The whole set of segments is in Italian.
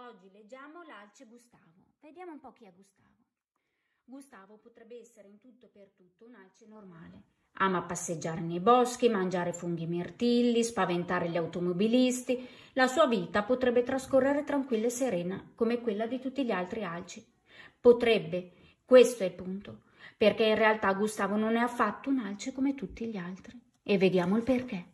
Oggi leggiamo l'alce Gustavo. Vediamo un po' chi è Gustavo. Gustavo potrebbe essere in tutto e per tutto un alce normale. Ama passeggiare nei boschi, mangiare funghi mirtilli, spaventare gli automobilisti. La sua vita potrebbe trascorrere tranquilla e serena, come quella di tutti gli altri alci. Potrebbe, questo è il punto, perché in realtà Gustavo non è affatto un alce come tutti gli altri. E vediamo il perché.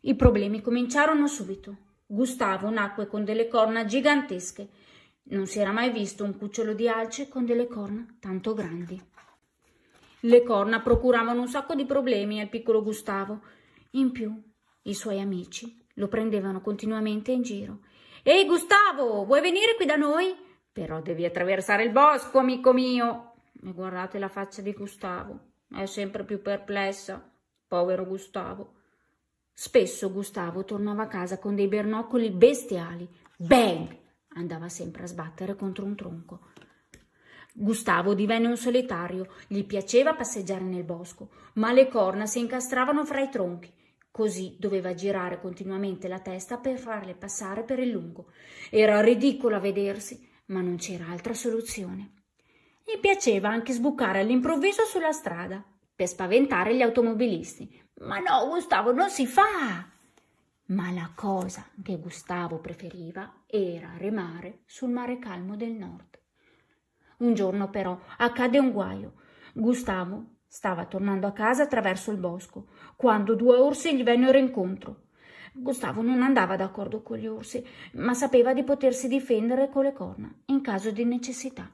I problemi cominciarono subito. Gustavo nacque con delle corna gigantesche. Non si era mai visto un cucciolo di alce con delle corna tanto grandi. Le corna procuravano un sacco di problemi al piccolo Gustavo. In più, i suoi amici lo prendevano continuamente in giro. Ehi Gustavo, vuoi venire qui da noi? Però devi attraversare il bosco, amico mio. E guardate la faccia di Gustavo. È sempre più perplessa. Povero Gustavo. Spesso Gustavo tornava a casa con dei bernoccoli bestiali. Bang! Andava sempre a sbattere contro un tronco. Gustavo divenne un solitario, gli piaceva passeggiare nel bosco, ma le corna si incastravano fra i tronchi. Così doveva girare continuamente la testa per farle passare per il lungo. Era ridicolo a vedersi, ma non c'era altra soluzione. Gli piaceva anche sbucare all'improvviso sulla strada per spaventare gli automobilisti, ma no, Gustavo, non si fa! Ma la cosa che Gustavo preferiva era remare sul mare calmo del nord. Un giorno però accade un guaio. Gustavo stava tornando a casa attraverso il bosco, quando due orsi gli vennero incontro. Gustavo non andava d'accordo con gli orsi, ma sapeva di potersi difendere con le corna in caso di necessità.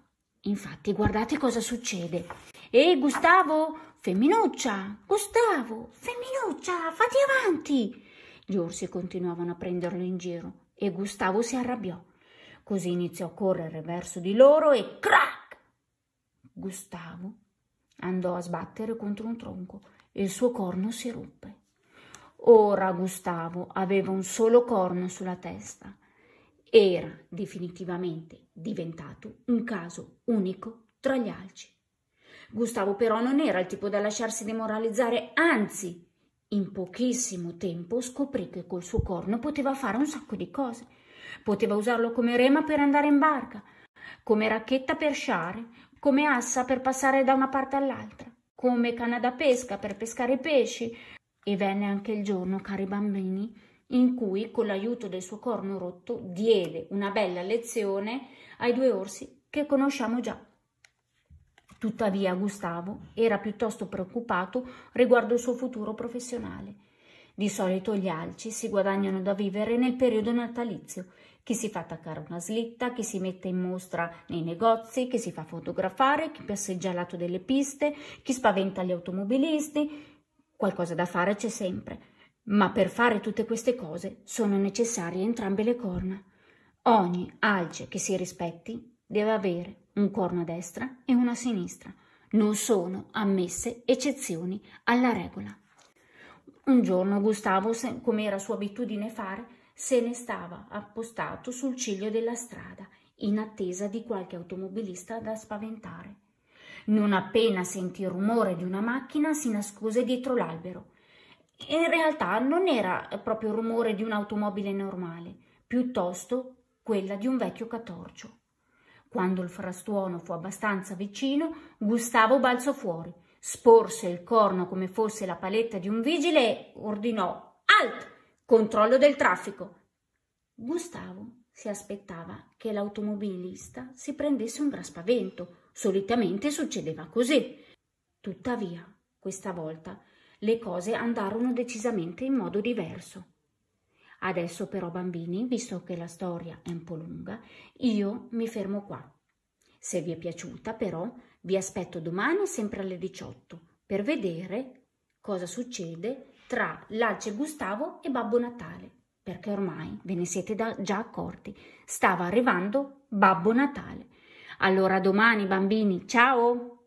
Infatti, guardate cosa succede. Ehi, Gustavo, femminuccia, Gustavo, femminuccia, fatti avanti. Gli orsi continuavano a prenderlo in giro e Gustavo si arrabbiò. Così iniziò a correre verso di loro e crac! Gustavo andò a sbattere contro un tronco e il suo corno si ruppe. Ora Gustavo aveva un solo corno sulla testa era definitivamente diventato un caso unico tra gli altri. Gustavo però non era il tipo da lasciarsi demoralizzare, anzi, in pochissimo tempo scoprì che col suo corno poteva fare un sacco di cose. Poteva usarlo come rema per andare in barca, come racchetta per sciare, come assa per passare da una parte all'altra, come canna da pesca per pescare pesci. E venne anche il giorno, cari bambini, in cui, con l'aiuto del suo corno rotto, diede una bella lezione ai due orsi che conosciamo già. Tuttavia Gustavo era piuttosto preoccupato riguardo il suo futuro professionale. Di solito gli alci si guadagnano da vivere nel periodo natalizio. Chi si fa attaccare una slitta, chi si mette in mostra nei negozi, chi si fa fotografare, chi passeggia al lato delle piste, chi spaventa gli automobilisti. Qualcosa da fare c'è sempre. Ma per fare tutte queste cose sono necessarie entrambe le corna. Ogni alce che si rispetti deve avere un corno a destra e una a sinistra. Non sono ammesse eccezioni alla regola. Un giorno Gustavo, come era sua abitudine fare, se ne stava appostato sul ciglio della strada, in attesa di qualche automobilista da spaventare. Non appena sentì il rumore di una macchina, si nascose dietro l'albero in realtà non era proprio il rumore di un'automobile normale, piuttosto quella di un vecchio catorcio. Quando il frastuono fu abbastanza vicino, Gustavo balzò fuori, sporse il corno come fosse la paletta di un vigile e ordinò Alt! Controllo del traffico! Gustavo si aspettava che l'automobilista si prendesse un gran spavento. Solitamente succedeva così. Tuttavia, questa volta le cose andarono decisamente in modo diverso. Adesso però, bambini, visto che la storia è un po' lunga, io mi fermo qua. Se vi è piaciuta, però, vi aspetto domani sempre alle 18 per vedere cosa succede tra l'Alce Gustavo e Babbo Natale, perché ormai ve ne siete da, già accorti, stava arrivando Babbo Natale. Allora domani bambini, ciao!